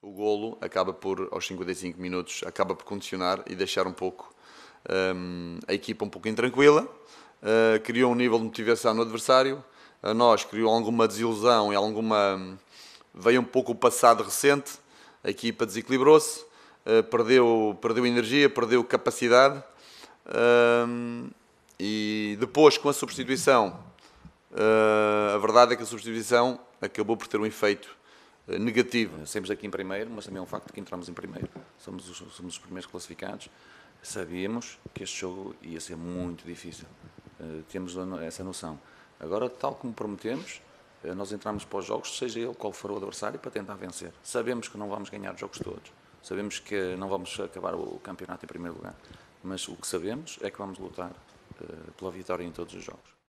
O golo acaba por, aos 55 minutos, acaba por condicionar e deixar um pouco um, a equipa um pouco intranquila, uh, criou um nível de motivação no adversário, a nós criou alguma desilusão e alguma. Hum, veio um pouco o passado recente, a equipa desequilibrou-se, uh, perdeu, perdeu energia, perdeu capacidade. Hum, e depois, com a substituição, eh, a verdade é que a substituição acabou por ter um efeito eh, negativo. Saímos aqui em primeiro, mas também é um facto que entramos em primeiro. Somos os, somos os primeiros classificados. Sabíamos que este jogo ia ser muito difícil. Eh, temos essa noção. Agora, tal como prometemos, eh, nós entramos para os jogos, seja ele qual for o adversário, para tentar vencer. Sabemos que não vamos ganhar os jogos todos. Sabemos que não vamos acabar o campeonato em primeiro lugar. Mas o que sabemos é que vamos lutar pela vitória em todos os jogos.